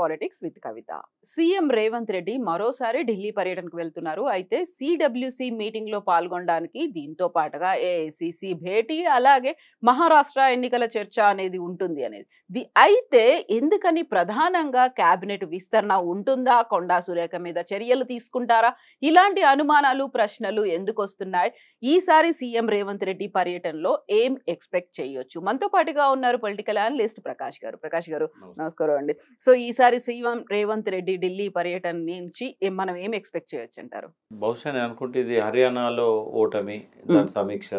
Politics with Kavitha CM Revanth Reddy మరోసారి ఢిల్లీ పర్యటనకు వెళ్తున్నారు అయితే సిడబ్ల్యూసి మీటింగ్ లో పాల్గొనడానికి దీంతో పాటుగా ఏఐసిసి భేటీ అలాగే మహారాష్ట్ర ఎన్నికల చర్చ అనేది ఉంటుంది అనేది ది అయితే ఎందుకని ప్రధానంగా కేబినెట్ విస్తరణ ఉంటుందా కొండా సురేఖ మీద చర్యలు తీసుకుంటారా ఇలాంటి అనుమానాలు ప్రశ్నలు ఎందుకు వస్తున్నాయి ఈసారి సీఎం రేవంత్ రెడ్డి పర్యటనలో ఏం ఎక్స్పెక్ట్ చేయొచ్చు మనతో పాటుగా ఉన్నారు పొలిటికల్ అనలిస్ట్ ప్రకాష్ గారు ప్రకాష్ గారు నమస్కారం అండి సో ఈసారి ఈసారి సీఎం రేవంత్ రెడ్డి ఢిల్లీ పర్యటన నుంచి మనం ఏం ఎక్స్పెక్ట్ చేయొచ్చు అంటారు బహుశా నేను అనుకుంటే ఇది హర్యానాలో ఓటమి దాని సమీక్ష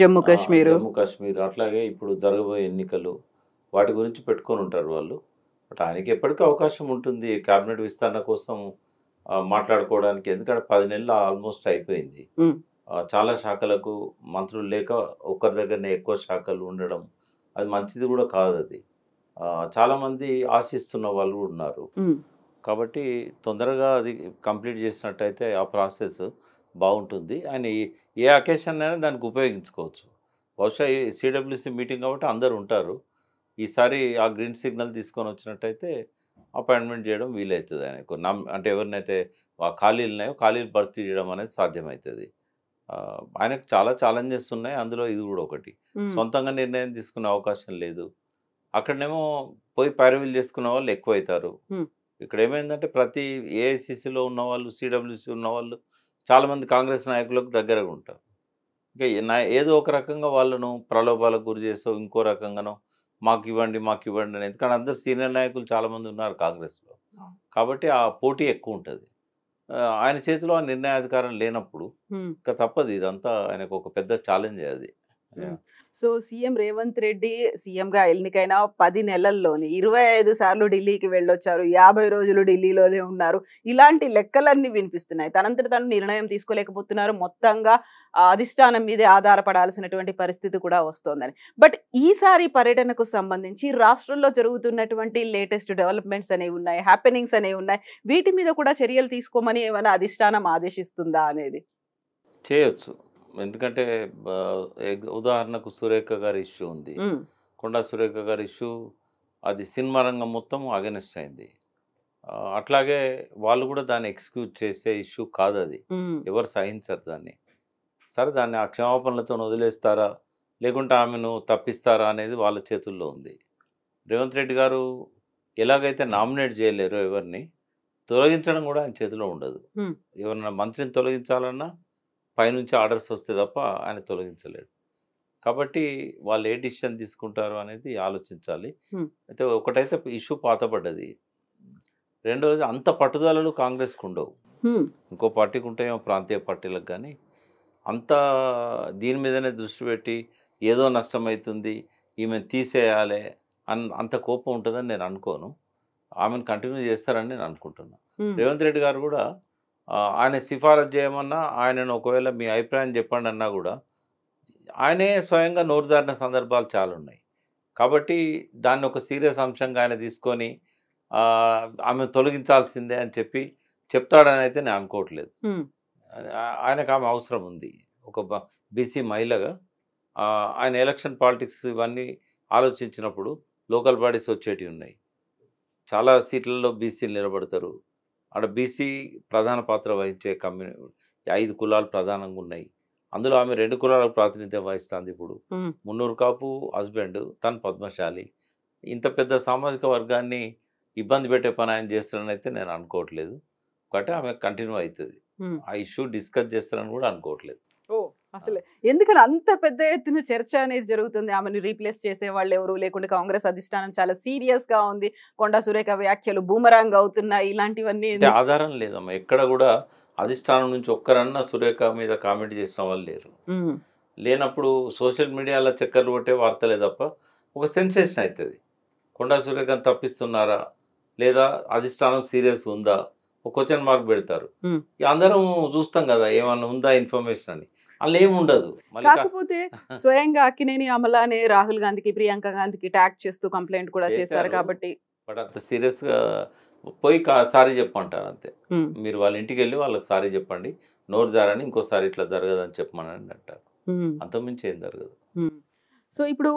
జమ్మూ కాశ్మీర్ జమ్మూ కాశ్మీర్ అట్లాగే ఇప్పుడు జరగబోయే ఎన్నికలు వాటి గురించి పెట్టుకొని ఉంటారు వాళ్ళు బట్ ఆయనకి ఎప్పటికీ అవకాశం ఉంటుంది క్యాబినెట్ విస్తరణ కోసం మాట్లాడుకోవడానికి ఎందుకంటే పది నెలలు ఆల్మోస్ట్ అయిపోయింది చాలా శాఖలకు మంత్రులు లేక ఒకరి దగ్గరనే ఎక్కువ శాఖలు ఉండడం అది మంచిది కూడా కాదు అది చాలామంది ఆశిస్తున్న వాళ్ళు ఉన్నారు కాబట్టి తొందరగా అది కంప్లీట్ చేసినట్టయితే ఆ ప్రాసెస్ బాగుంటుంది అని ఏ అకేషన్ అయినా దానికి ఉపయోగించుకోవచ్చు బహుశా సిడబ్ల్యూసి మీటింగ్ కాబట్టి అందరు ఉంటారు ఈసారి ఆ గ్రీన్ సిగ్నల్ తీసుకొని వచ్చినట్టయితే అపాయింట్మెంట్ చేయడం వీలవుతుంది ఆయన నమ్ అంటే ఎవరినైతే ఖాళీలు ఉన్నాయో ఖాళీలు భర్తీ చేయడం అనేది సాధ్యమవుతుంది ఆయనకు చాలా ఛాలెంజెస్ ఉన్నాయి అందులో ఇది కూడా ఒకటి సొంతంగా నిర్ణయం తీసుకునే అవకాశం లేదు అక్కడనేమో పోయి పైరవీలు చేసుకున్న వాళ్ళు ఎక్కువ అవుతారు ఇక్కడ ఏమైందంటే ప్రతి ఏఐసిసిలో ఉన్నవాళ్ళు సిడబ్ల్యూసి ఉన్నవాళ్ళు చాలామంది కాంగ్రెస్ నాయకులకు దగ్గరగా ఉంటారు ఇంకా ఏదో ఒక రకంగా వాళ్ళను ప్రలోభాలకు గురి చేస్తావు ఇంకో రకంగానో మాకు ఇవ్వండి మాకు ఇవ్వండి అని ఎందుకంటే అందరు సీనియర్ నాయకులు చాలామంది ఉన్నారు కాంగ్రెస్లో కాబట్టి ఆ పోటీ ఎక్కువ ఉంటుంది ఆయన చేతిలో ఆ నిర్ణయాధికారం లేనప్పుడు ఇంకా తప్పదు ఇదంతా ఆయనకు ఒక పెద్ద ఛాలెంజ్ అది సో సీఎం రేవంత్ రెడ్డి సీఎంగా ఎన్నికైనా పది నెలల్లోని ఇరవై ఐదు సార్లు ఢిల్లీకి వెళ్ళొచ్చారు యాభై రోజులు ఢిల్లీలోనే ఉన్నారు ఇలాంటి లెక్కలన్నీ వినిపిస్తున్నాయి తనంతట తను నిర్ణయం తీసుకోలేకపోతున్నారు మొత్తంగా అధిష్టానం మీదే ఆధారపడాల్సినటువంటి పరిస్థితి కూడా వస్తోందని బట్ ఈసారి పర్యటనకు సంబంధించి రాష్ట్రంలో జరుగుతున్నటువంటి లేటెస్ట్ డెవలప్మెంట్స్ అనేవి ఉన్నాయి హ్యాపెనింగ్స్ అనేవి ఉన్నాయి వీటి మీద కూడా చర్యలు తీసుకోమని ఏమైనా అధిష్టానం ఆదేశిస్తుందా అనేది చేయొచ్చు ఎందుకంటే ఉదాహరణకు సురేఖ గారి ఇష్యూ ఉంది కొండా సురేఖ గారి ఇష్యూ అది సినిమా రంగం మొత్తం అగెనిస్ట్ అయింది అట్లాగే వాళ్ళు కూడా దాన్ని ఎక్స్క్యూజ్ చేసే ఇష్యూ కాదు అది ఎవరు సహించరు దాన్ని సరే దాన్ని ఆ క్షమాపణలతో వదిలేస్తారా లేకుంటే ఆమెను తప్పిస్తారా అనేది వాళ్ళ చేతుల్లో ఉంది రేవంత్ రెడ్డి గారు ఎలాగైతే నామినేట్ చేయలేరు ఎవరిని తొలగించడం కూడా ఆయన చేతిలో ఉండదు ఎవరన్నా మంత్రిని తొలగించాలన్నా పైనుంచి ఆర్డర్స్ వస్తే తప్ప ఆయన తొలగించలేడు కాబట్టి వాళ్ళు ఏ డిసిషన్ తీసుకుంటారు అనేది ఆలోచించాలి అయితే ఒకటైతే ఇష్యూ పాతపడ్డది రెండవది అంత పట్టుదలలు కాంగ్రెస్కు ఉండవు ఇంకో పార్టీకి ఉంటాయేమో ప్రాంతీయ పార్టీలకు కానీ అంత దీని మీదనే దృష్టి పెట్టి ఏదో నష్టం అవుతుంది తీసేయాలి అన్ అంత కోపం ఉంటుందని నేను అనుకోను ఆమెను కంటిన్యూ చేస్తారని నేను అనుకుంటున్నాను రేవంత్ రెడ్డి గారు కూడా ఆయన సిఫారసు చేయమన్నా ఆయనను ఒకవేళ మీ అభిప్రాయం చెప్పండి అన్నా కూడా ఆయనే స్వయంగా నోరు జారిన సందర్భాలు చాలా ఉన్నాయి కాబట్టి దాన్ని ఒక సీరియస్ అంశంగా ఆయన తీసుకొని ఆమె తొలగించాల్సిందే అని చెప్పి చెప్తాడని అయితే నేను అనుకోవట్లేదు ఆయనకు ఆమె అవసరం ఉంది ఒక బీసీ మహిళగా ఆయన ఎలక్షన్ పాలిటిక్స్ ఇవన్నీ ఆలోచించినప్పుడు లోకల్ బాడీస్ వచ్చేటివి ఉన్నాయి చాలా సీట్లలో బీసీలు నిలబడతారు అక్కడ బీసీ ప్రధాన పాత్ర వహించే కమ్యూని ఐదు కులాలు ప్రధానంగా ఉన్నాయి అందులో ఆమె రెండు కులాలకు ప్రాతినిధ్యం వహిస్తుంది ఇప్పుడు మున్నూరు కాపు హస్బెండ్ తను పద్మశాలి ఇంత పెద్ద సామాజిక వర్గాన్ని ఇబ్బంది పెట్టే పని ఆయన చేస్తారని అయితే నేను అనుకోవట్లేదు ఒకటే ఆమె కంటిన్యూ అవుతుంది ఆ ఇష్యూ డిస్కస్ చేస్తానని కూడా అనుకోవట్లేదు అసలు ఎందుకని అంత పెద్ద ఎత్తున చర్చ అనేది జరుగుతుంది ఆమెను రీప్లేస్ చేసే వాళ్ళు ఎవరు లేకుంటే కాంగ్రెస్ అధిష్టానం చాలా సీరియస్ గా ఉంది కొండా సురేఖ వ్యాఖ్యలు బూమరాంగ్ అవుతున్నాయి ఇలాంటివన్నీ ఆధారం లేదమ్మా ఎక్కడ కూడా అధిష్టానం నుంచి ఒక్కరన్నా సురేఖ మీద కామెంట్ చేసిన వాళ్ళు లేరు లేనప్పుడు సోషల్ మీడియాలో చక్కర్లు కొట్టే వార్తలే తప్ప ఒక సెన్సేషన్ అవుతుంది కొండా సురేఖ తప్పిస్తున్నారా లేదా అధిష్టానం సీరియస్ ఉందా ఒక క్వశ్చన్ మార్క్ పెడతారు అందరం చూస్తాం కదా ఏమన్నా ఉందా ఇన్ఫర్మేషన్ అని ఏమి ఉండదు కాకపోతే స్వయంగా అక్కినేని అమలానే రాహుల్ గాంధీకి ప్రియాంక గాంధీకి ట్యాగ్ చేస్తూ కంప్లైంట్ కూడా చేశారు కాబట్టి అంత సీరియస్ గా పోయి సారీ చెప్పమంటారు అంతే మీరు వాళ్ళ ఇంటికి వెళ్ళి వాళ్ళకి సారీ చెప్పండి నోరు జారని ఇంకోసారి ఇట్లా అని చెప్పమని అంటారు అంతకుమించి ఏం జరగదు సో ఇప్పుడు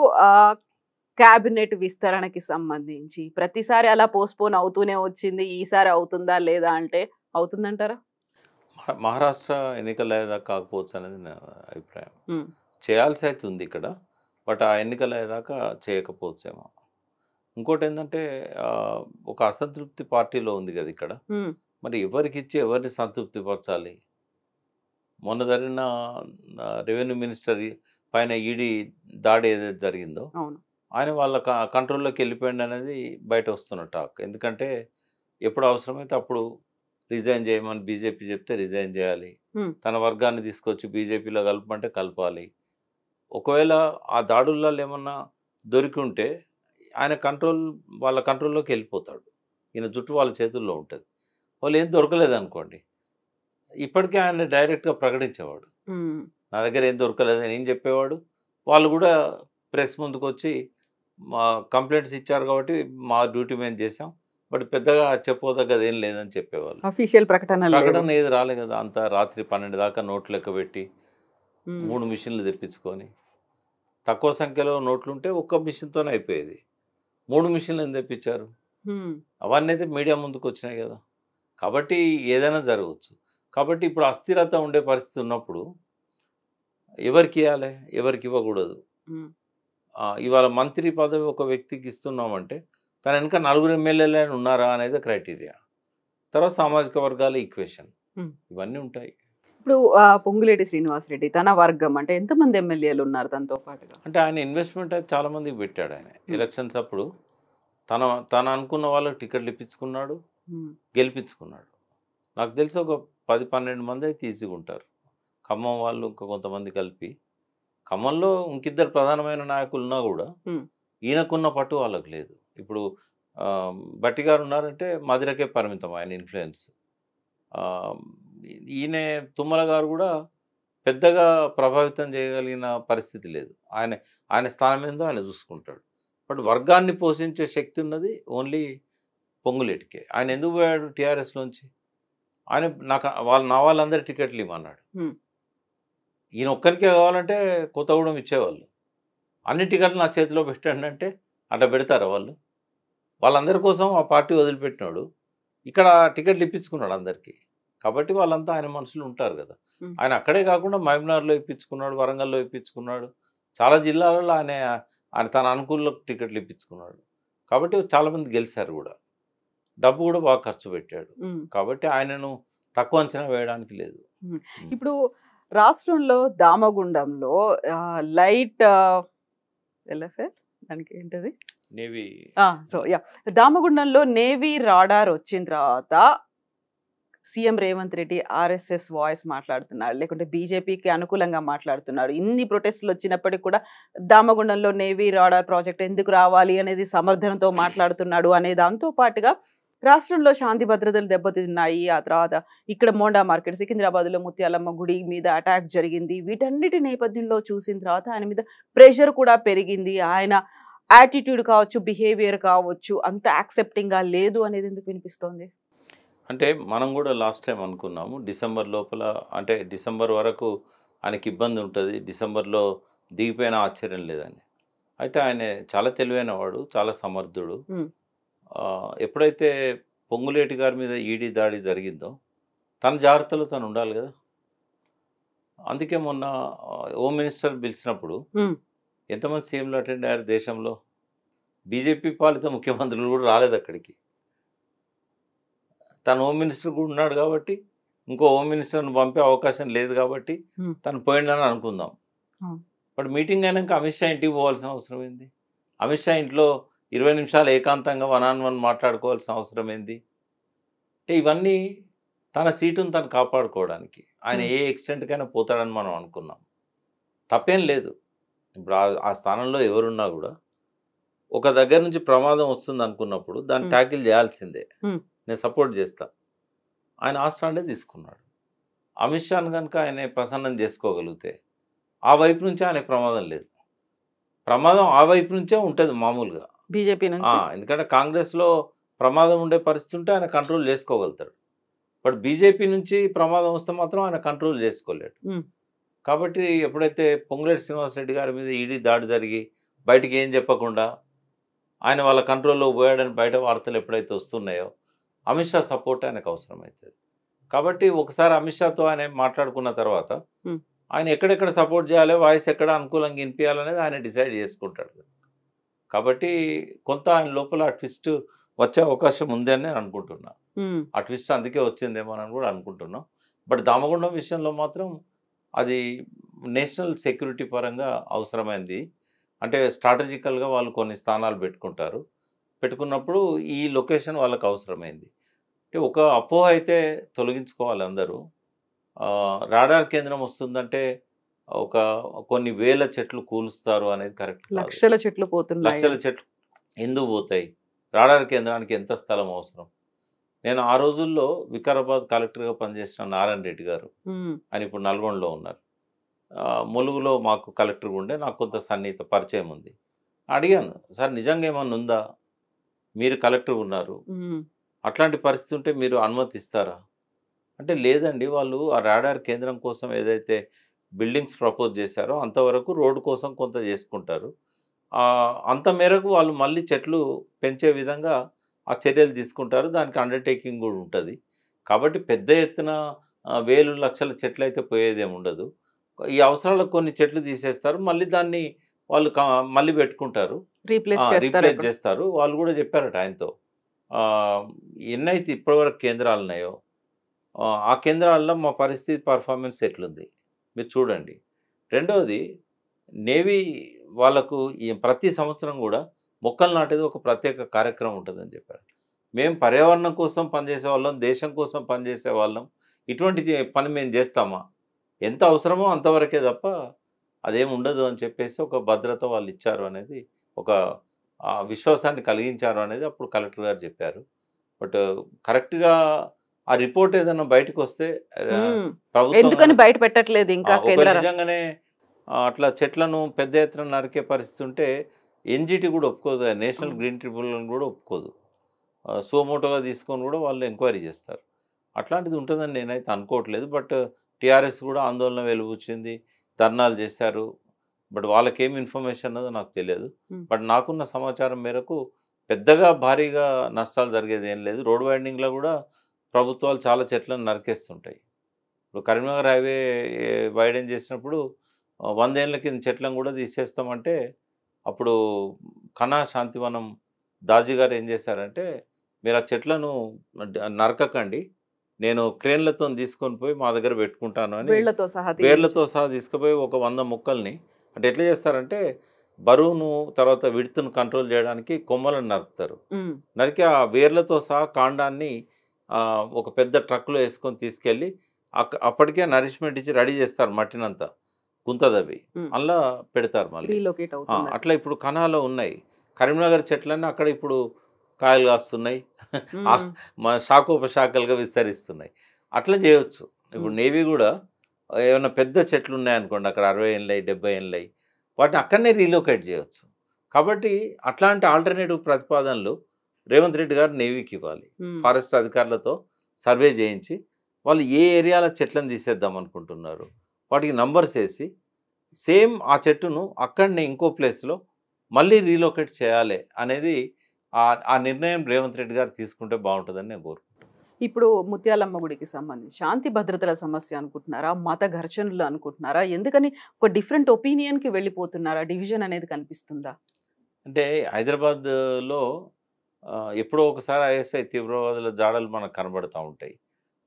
క్యాబినెట్ విస్తరణకి సంబంధించి ప్రతిసారి అలా పోస్ట్పోన్ అవుతూనే వచ్చింది ఈసారి అవుతుందా లేదా అంటే అవుతుందంటారా మహారాష్ట్ర ఏదా కాకపోవచ్చు అనేది నా అభిప్రాయం చేయాల్సి అయితే ఉంది ఇక్కడ బట్ ఆ ఎన్నికలయ్యేదాకా చేయకపోవచ్చేమో ఇంకోటి ఏంటంటే ఒక అసంతృప్తి పార్టీలో ఉంది కదా ఇక్కడ మరి ఎవరికి ఇచ్చి ఎవరిని సంతృప్తి పరచాలి మొన్న జరిగిన రెవెన్యూ మినిస్టర్ పైన ఈడీ దాడి ఏదైతే జరిగిందో ఆయన వాళ్ళ కంట్రోల్లోకి వెళ్ళిపోయింది అనేది బయట వస్తున్న టాక్ ఎందుకంటే ఎప్పుడు అవసరమైతే అప్పుడు రిజైన్ చేయమని బీజేపీ చెప్తే రిజైన్ చేయాలి తన వర్గాన్ని తీసుకొచ్చి బీజేపీలో కలపమంటే కలపాలి ఒకవేళ ఆ దాడుల్లో ఏమన్నా దొరికి ఉంటే ఆయన కంట్రోల్ వాళ్ళ కంట్రోల్లోకి వెళ్ళిపోతాడు ఈయన జుట్టు వాళ్ళ చేతుల్లో ఉంటుంది వాళ్ళు ఏం దొరకలేదు అనుకోండి ఇప్పటికే ఆయన డైరెక్ట్గా ప్రకటించేవాడు నా దగ్గర ఏం దొరకలేదు అని ఏం చెప్పేవాడు వాళ్ళు కూడా ప్రెస్ ముందుకు వచ్చి మా కంప్లైంట్స్ ఇచ్చారు కాబట్టి మా డ్యూటీ మేము చేసాం బట్ పెద్దగా చెప్పుకోదగ్గది ఏం లేదని చెప్పేవాళ్ళు అఫీషియల్ ప్రకటన ప్రకటన ఏది రాలేదు కదా అంత రాత్రి పన్నెండు దాకా నోట్లు లెక్క పెట్టి మూడు మిషన్లు తెప్పించుకొని తక్కువ సంఖ్యలో నోట్లుంటే ఒక్క మిషన్తోనే అయిపోయేది మూడు మిషన్లు ఏం తెప్పించారు అవన్నీ అయితే మీడియా ముందుకు వచ్చినాయి కదా కాబట్టి ఏదైనా జరగవచ్చు కాబట్టి ఇప్పుడు అస్థిరత ఉండే పరిస్థితి ఉన్నప్పుడు ఎవరికి ఇవ్వాలి ఎవరికి ఇవ్వకూడదు ఇవాళ మంత్రి పదవి ఒక వ్యక్తికి ఇస్తున్నామంటే తన వెనుక నలుగురు ఎమ్మెల్యేలు ఉన్నారా అనేది క్రైటీరియా తర్వాత సామాజిక వర్గాల ఈక్వేషన్ ఇవన్నీ ఉంటాయి ఇప్పుడు పొంగులేటి శ్రీనివాసరెడ్డి తన వర్గం అంటే ఎంతమంది ఎమ్మెల్యేలు ఉన్నారు తనతో పాటు అంటే ఆయన ఇన్వెస్ట్మెంట్ చాలా మందికి పెట్టాడు ఆయన ఎలక్షన్స్ అప్పుడు తన తను అనుకున్న వాళ్ళకి టికెట్లు ఇప్పించుకున్నాడు గెలిపించుకున్నాడు నాకు తెలిసి ఒక పది పన్నెండు మంది అయితే ఈజీగా ఉంటారు ఖమ్మం వాళ్ళు ఇంకా కొంతమంది కలిపి ఖమ్మంలో ఇంకిద్దరు ప్రధానమైన నాయకులు ఉన్నా కూడా ఈయనకున్న పట్టు వాళ్ళకు లేదు ఇప్పుడు బట్టి గారు ఉన్నారంటే మదిరకే పరిమితం ఆయన ఇన్ఫ్లుయెన్స్ ఈయన తుమ్మల గారు కూడా పెద్దగా ప్రభావితం చేయగలిగిన పరిస్థితి లేదు ఆయన ఆయన స్థానం ఏందో ఆయన చూసుకుంటాడు బట్ వర్గాన్ని పోషించే శక్తి ఉన్నది ఓన్లీ పొంగులేటికే ఆయన ఎందుకు పోయాడు టీఆర్ఎస్లోంచి ఆయన నాకు వాళ్ళు నా వాళ్ళందరి టికెట్లు ఇవ్వన్నాడు ఈయన ఒక్కరికే కావాలంటే కొత్తగూడెం ఇచ్చేవాళ్ళు అన్ని టికెట్లు నా చేతిలో పెట్టండి అంటే అట్లా పెడతారా వాళ్ళు వాళ్ళందరి కోసం ఆ పార్టీ వదిలిపెట్టినాడు ఇక్కడ టికెట్లు ఇప్పించుకున్నాడు అందరికీ కాబట్టి వాళ్ళంతా ఆయన మనుషులు ఉంటారు కదా ఆయన అక్కడే కాకుండా మహబూబ్నగర్లో ఇప్పించుకున్నాడు వరంగల్లో ఇప్పించుకున్నాడు చాలా జిల్లాలలో ఆయన ఆయన తన అనుకూలకు టికెట్లు ఇప్పించుకున్నాడు కాబట్టి చాలామంది గెలిచారు కూడా డబ్బు కూడా బాగా ఖర్చు పెట్టాడు కాబట్టి ఆయనను తక్కువ అంచనా వేయడానికి లేదు ఇప్పుడు రాష్ట్రంలో దామగుండంలో లైట్ ఎల్ఎఫ్ఎల్ దానికి ఏంటది నేవీ సో యా దామగుండంలో నేవీ రాడార్ వచ్చిన తర్వాత CM Revanth Reddy RSS voice మాట్లాడుతున్నాడు లేకుంటే బీజేపీకి అనుకూలంగా మాట్లాడుతున్నాడు ఇన్ని ప్రొటెస్టులు వచ్చినప్పటికీ కూడా దామగుండంలో నేవీ రాడార్ ప్రాజెక్ట్ ఎందుకు రావాలి అనేది సమర్థనతో మాట్లాడుతున్నాడు అనే దాంతో పాటుగా రాష్ట్రంలో శాంతి భద్రతలు దెబ్బతిన్నాయి ఆ తర్వాత ఇక్కడ మోండా మార్కెట్ సికింద్రాబాద్లో ముత్యాలమ్మ గుడి మీద అటాక్ జరిగింది వీటన్నిటి నేపథ్యంలో చూసిన తర్వాత ఆయన మీద ప్రెషర్ కూడా పెరిగింది ఆయన యాటిట్యూడ్ కావచ్చు బిహేవియర్ కావచ్చు అంత యాక్సెప్టింగ్గా లేదు అనేది ఎందుకు వినిపిస్తోంది అంటే మనం కూడా లాస్ట్ టైం అనుకున్నాము డిసెంబర్ లోపల అంటే డిసెంబర్ వరకు ఆయనకి ఇబ్బంది ఉంటుంది డిసెంబర్లో దిగిపోయిన ఆశ్చర్యం లేదని అయితే ఆయన చాలా తెలివైన వాడు చాలా సమర్థుడు hmm. ఎప్పుడైతే పొంగులేటి గారి మీద ఈడీ e దాడి జరిగిందో తన జాగ్రత్తలో తను ఉండాలి కదా అందుకే మొన్న హోమ్ మినిస్టర్ పిలిచినప్పుడు hmm. ఎంతమంది సీఎంలు అటెండ్ అయ్యారు దేశంలో బీజేపీ పాలిత ముఖ్యమంత్రులు కూడా రాలేదు అక్కడికి తన హోమ్ మినిస్టర్ కూడా ఉన్నాడు కాబట్టి ఇంకో హోమ్ మినిస్టర్ను పంపే అవకాశం లేదు కాబట్టి తను పోయిండని అనుకుందాం బట్ మీటింగ్ అయినాక అమిత్ షా ఇంటికి పోవాల్సిన అవసరం ఏంది అమిత్ షా ఇంట్లో ఇరవై నిమిషాలు ఏకాంతంగా వన్ ఆన్ వన్ మాట్లాడుకోవాల్సిన అవసరం ఏంది అంటే ఇవన్నీ తన సీటును తను కాపాడుకోవడానికి ఆయన ఏ ఎక్స్టెంట్కైనా పోతాడని మనం అనుకున్నాం తప్పేం లేదు ఇప్పుడు ఆ స్థానంలో ఎవరున్నా కూడా ఒక దగ్గర నుంచి ప్రమాదం వస్తుంది అనుకున్నప్పుడు దాన్ని ట్యాకిల్ చేయాల్సిందే నేను సపోర్ట్ చేస్తా ఆయన ఆ స్టాండే తీసుకున్నాడు అమిత్ షాను కనుక ఆయన ప్రసన్నం చేసుకోగలిగితే ఆ వైపు నుంచే ఆయనకు ప్రమాదం లేదు ప్రమాదం ఆ వైపు నుంచే ఉంటుంది మామూలుగా బీజేపీ ఎందుకంటే కాంగ్రెస్లో ప్రమాదం ఉండే పరిస్థితి ఉంటే ఆయన కంట్రోల్ చేసుకోగలుగుతాడు బట్ బీజేపీ నుంచి ప్రమాదం వస్తే మాత్రం ఆయన కంట్రోల్ చేసుకోలేడు కాబట్టి ఎప్పుడైతే పొంగులేటి శ్రీనివాసరెడ్డి గారి మీద ఈడీ దాడి జరిగి బయటికి ఏం చెప్పకుండా ఆయన వాళ్ళ కంట్రోల్లో పోయాడని బయట వార్తలు ఎప్పుడైతే వస్తున్నాయో అమిత్ షా సపోర్ట్ ఆయనకు అవసరమవుతుంది కాబట్టి ఒకసారి అమిత్ షాతో ఆయన మాట్లాడుకున్న తర్వాత ఆయన ఎక్కడెక్కడ సపోర్ట్ చేయాలి వాయిస్ ఎక్కడ అనుకూలంగా వినిపించాలనేది ఆయన డిసైడ్ చేసుకుంటాడు కాబట్టి కొంత ఆయన లోపల ఆ ట్విస్ట్ వచ్చే అవకాశం ఉంది అని నేను అనుకుంటున్నా ఆ ట్విస్ట్ అందుకే వచ్చిందేమో అని కూడా అనుకుంటున్నాం బట్ దామగుండం విషయంలో మాత్రం అది నేషనల్ సెక్యూరిటీ పరంగా అవసరమైంది అంటే స్ట్రాటజికల్గా వాళ్ళు కొన్ని స్థానాలు పెట్టుకుంటారు పెట్టుకున్నప్పుడు ఈ లొకేషన్ వాళ్ళకు అవసరమైంది అంటే ఒక అపోహ అయితే తొలగించుకోవాలి అందరూ రాడార్ కేంద్రం వస్తుందంటే ఒక కొన్ని వేల చెట్లు కూలుస్తారు అనేది కరెక్ట్ లక్షల చెట్లు పోతున్నాయి లక్షల చెట్లు ఎందుకు పోతాయి రాడార్ కేంద్రానికి ఎంత స్థలం అవసరం నేను ఆ రోజుల్లో వికారాబాద్ కలెక్టర్గా పనిచేసిన నారాయణ రెడ్డి గారు అని ఇప్పుడు నల్గొండలో ఉన్నారు ములుగులో మాకు కలెక్టర్ ఉండే నాకు కొంత సన్నిహిత పరిచయం ఉంది అడిగాను సార్ నిజంగా ఏమన్నా ఉందా మీరు కలెక్టర్ ఉన్నారు అట్లాంటి పరిస్థితి ఉంటే మీరు అనుమతిస్తారా అంటే లేదండి వాళ్ళు ఆ రాడార్ కేంద్రం కోసం ఏదైతే బిల్డింగ్స్ ప్రపోజ్ చేశారో అంతవరకు రోడ్డు కోసం కొంత చేసుకుంటారు అంత మేరకు వాళ్ళు మళ్ళీ చెట్లు పెంచే విధంగా ఆ చర్యలు తీసుకుంటారు దానికి అండర్టేకింగ్ కూడా ఉంటుంది కాబట్టి పెద్ద ఎత్తున వేలు లక్షల చెట్లు అయితే పోయేదేమి ఉండదు ఈ అవసరాలకు కొన్ని చెట్లు తీసేస్తారు మళ్ళీ దాన్ని వాళ్ళు మళ్ళీ పెట్టుకుంటారు రీప్లేస్ చేస్తారు వాళ్ళు కూడా చెప్పారట ఆయనతో ఎన్నైతే ఇప్పటివరకు కేంద్రాలు ఉన్నాయో ఆ కేంద్రాల్లో మా పరిస్థితి పర్ఫార్మెన్స్ ఎట్లుంది మీరు చూడండి రెండవది నేవీ వాళ్ళకు ప్రతి సంవత్సరం కూడా మొక్కలు నాటేది ఒక ప్రత్యేక కార్యక్రమం ఉంటుందని చెప్పారు మేము పర్యావరణం కోసం పనిచేసే వాళ్ళం దేశం కోసం పనిచేసే వాళ్ళం ఇటువంటి పని మేము చేస్తామా ఎంత అవసరమో అంతవరకే తప్ప అదేం ఉండదు అని చెప్పేసి ఒక భద్రత వాళ్ళు ఇచ్చారు అనేది ఒక విశ్వాసాన్ని కలిగించారు అనేది అప్పుడు కలెక్టర్ గారు చెప్పారు బట్ కరెక్ట్గా ఆ రిపోర్ట్ ఏదైనా బయటకు వస్తే ఎందుకని బయట పెట్టట్లేదు ఇంకా నిజంగానే అట్లా చెట్లను పెద్ద ఎత్తున నరికే పరిస్థితి ఉంటే ఎన్జిటి కూడా ఒప్పుకోదు నేషనల్ గ్రీన్ ట్రిబ్యునల్ కూడా ఒప్పుకోదు సోమోటోగా తీసుకొని కూడా వాళ్ళు ఎంక్వైరీ చేస్తారు అట్లాంటిది ఉంటుందని నేనైతే అనుకోవట్లేదు బట్ టీఆర్ఎస్ కూడా ఆందోళన వెలుగుచ్చింది ధర్నాలు చేశారు బట్ వాళ్ళకేం ఇన్ఫర్మేషన్ అన్నదో నాకు తెలియదు బట్ నాకున్న సమాచారం మేరకు పెద్దగా భారీగా నష్టాలు జరిగేది ఏం లేదు రోడ్ వైండింగ్లో కూడా ప్రభుత్వాలు చాలా చెట్లను నరికేస్తుంటాయి ఇప్పుడు కరీంనగర్ హైవే వైడెన్ చేసినప్పుడు వందేళ్ల కింద చెట్లను కూడా తీసేస్తామంటే అప్పుడు కన్నా శాంతివనం దాజీ గారు ఏం చేశారంటే మీరు ఆ చెట్లను నరకకండి నేను క్రేన్లతో తీసుకొని పోయి మా దగ్గర పెట్టుకుంటాను అని వేర్లతో సహా తీసుకుపోయి ఒక వంద మొక్కల్ని అంటే ఎట్లా చేస్తారంటే బరువును తర్వాత విడుతును కంట్రోల్ చేయడానికి కొమ్మలను నరుకుతారు నరికి ఆ వేర్లతో సహా కాండాన్ని ఒక పెద్ద ట్రక్లో వేసుకొని తీసుకెళ్ళి అప్పటికే నరిష్మెంట్ ఇచ్చి రెడీ చేస్తారు మట్టినంతా గుంతదవి అందులో పెడతారు మళ్ళీ అట్లా ఇప్పుడు కణాలు ఉన్నాయి కరీంనగర్ చెట్లన్నీ అక్కడ ఇప్పుడు కాయలు కాస్తున్నాయి మా శాఖోపశాఖలుగా విస్తరిస్తున్నాయి అట్లా చేయవచ్చు ఇప్పుడు నేవీ కూడా ఏమైనా పెద్ద చెట్లు ఉన్నాయనుకోండి అక్కడ అరవై ఎనిమిది డెబ్బై ఎనిమిది వాటిని అక్కడనే రీలోకేట్ చేయవచ్చు కాబట్టి అట్లాంటి ఆల్టర్నేటివ్ ప్రతిపాదనలు రేవంత్ రెడ్డి గారు నేవీకి ఇవ్వాలి ఫారెస్ట్ అధికారులతో సర్వే చేయించి వాళ్ళు ఏ ఏరియాల చెట్లను తీసేద్దాం అనుకుంటున్నారు వాటికి నంబర్స్ వేసి సేమ్ ఆ చెట్టును అక్కడనే ఇంకో ప్లేస్లో మళ్ళీ రీలోకేట్ చేయాలి అనేది ఆ నిర్ణయం రేవంత్ రెడ్డి గారు తీసుకుంటే బాగుంటుందని నేను కోరుకుంటున్నాను ఇప్పుడు ముత్యాలమ్మ గుడికి సంబంధించి శాంతి భద్రతల సమస్య అనుకుంటున్నారా మత ఘర్షణలు అనుకుంటున్నారా ఎందుకని ఒక డిఫరెంట్ ఒపీనియన్కి వెళ్ళిపోతున్నారా డివిజన్ అనేది కనిపిస్తుందా అంటే హైదరాబాద్లో ఎప్పుడో ఒకసారి ఐఎస్ఐ తీవ్రవాదుల జాడలు మనకు కనబడుతూ ఉంటాయి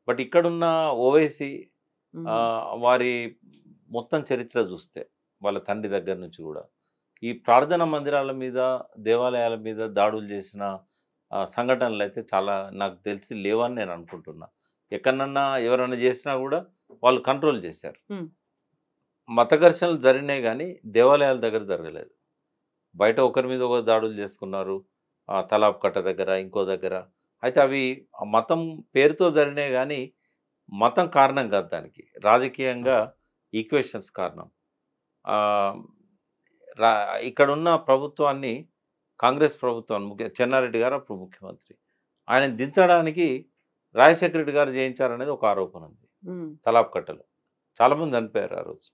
బట్ ఇక్కడున్న ఓవైసీ వారి మొత్తం చరిత్ర చూస్తే వాళ్ళ తండ్రి దగ్గర నుంచి కూడా ఈ ప్రార్థన మందిరాల మీద దేవాలయాల మీద దాడులు చేసిన సంఘటనలు అయితే చాలా నాకు తెలిసి లేవని నేను అనుకుంటున్నా ఎక్కడన్నా ఎవరైనా చేసినా కూడా వాళ్ళు కంట్రోల్ చేశారు మత ఘర్షణలు జరిగినాయి కానీ దేవాలయాల దగ్గర జరగలేదు బయట ఒకరి మీద ఒకరు దాడులు చేసుకున్నారు తలాబ్ కట్ట దగ్గర ఇంకో దగ్గర అయితే అవి మతం పేరుతో జరిగినాయి కానీ మతం కారణం కాదు దానికి రాజకీయంగా ఈక్వేషన్స్ కారణం ఇక్కడ ఉన్న ప్రభుత్వాన్ని కాంగ్రెస్ ప్రభుత్వం ముఖ్య చెన్నారెడ్డి గారు అప్పుడు ముఖ్యమంత్రి ఆయన దించడానికి రాజశేఖర రెడ్డి గారు జయించారనేది ఒక ఆరోపణ ఉంది తలాప్ కట్టలో చాలామంది చనిపోయారు ఆ రోజు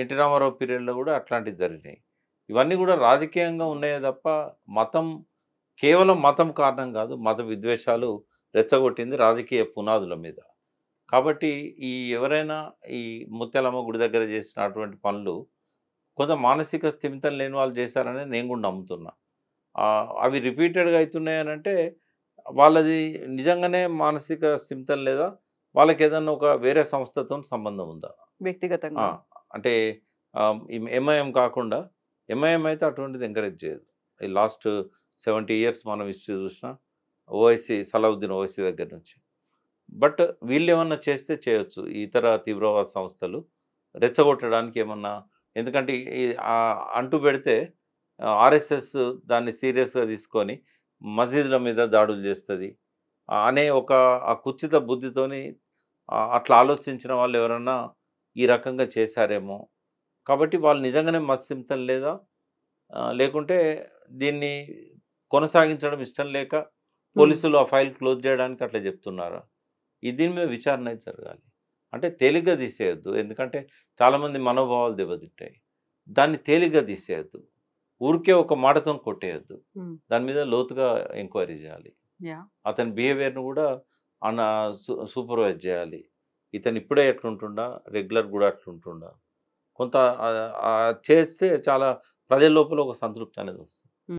ఎన్టీ రామారావు పీరియడ్లో కూడా అట్లాంటివి జరిగినాయి ఇవన్నీ కూడా రాజకీయంగా ఉన్నాయే తప్ప మతం కేవలం మతం కారణం కాదు మత విద్వేషాలు రెచ్చగొట్టింది రాజకీయ పునాదుల మీద కాబట్టి ఈ ఎవరైనా ఈ ముత్యాలమ్మ గుడి దగ్గర చేసినటువంటి పనులు కొంత మానసిక స్థిమితం లేని వాళ్ళు చేశారని నేను కూడా నమ్ముతున్నా అవి రిపీటెడ్గా అవుతున్నాయనంటే వాళ్ళది నిజంగానే మానసిక స్థిమితం లేదా వాళ్ళకి ఏదన్నా ఒక వేరే సంస్థతో సంబంధం ఉందా వ్యక్తిగతంగా అంటే ఎంఐఎం కాకుండా ఎంఐఎం అయితే అటువంటిది ఎంకరేజ్ చేయదు ఈ లాస్ట్ సెవెంటీ ఇయర్స్ మనం హిస్టరీ చూసినా ఓవైసీ సలావుద్దీన్ ఓవైసీ దగ్గర నుంచి బట్ వీళ్ళు ఏమన్నా చేస్తే చేయొచ్చు ఇతర తీవ్రవాద సంస్థలు రెచ్చగొట్టడానికి ఏమన్నా ఎందుకంటే అంటూ పెడితే ఆర్ఎస్ఎస్ దాన్ని సీరియస్గా తీసుకొని మసీదుల మీద దాడులు చేస్తుంది అనే ఒక ఆ కుచిత బుద్ధితోని అట్లా ఆలోచించిన వాళ్ళు ఎవరన్నా ఈ రకంగా చేశారేమో కాబట్టి వాళ్ళు నిజంగానే మత్స్యంతం లేదా లేకుంటే దీన్ని కొనసాగించడం ఇష్టం లేక పోలీసులు ఆ ఫైల్ క్లోజ్ చేయడానికి అట్లా చెప్తున్నారా ఇది దీని మీద విచారణ అయితే జరగాలి అంటే తేలిగ్గా తీసేయద్దు ఎందుకంటే చాలామంది మనోభావాలు దెబ్బతింటాయి దాన్ని తేలిగ్గా తీసేయద్దు ఊరికే ఒక మాటతో కొట్టేయద్దు దాని మీద లోతుగా ఎంక్వైరీ చేయాలి అతని బిహేవియర్ను కూడా అన్న సూపర్వైజ్ చేయాలి ఇతను ఇప్పుడే ఎట్లుంటుండా రెగ్యులర్ కూడా అట్లుంటుండా కొంత చేస్తే చాలా ప్రజల లోపల ఒక సంతృప్తి అనేది వస్తుంది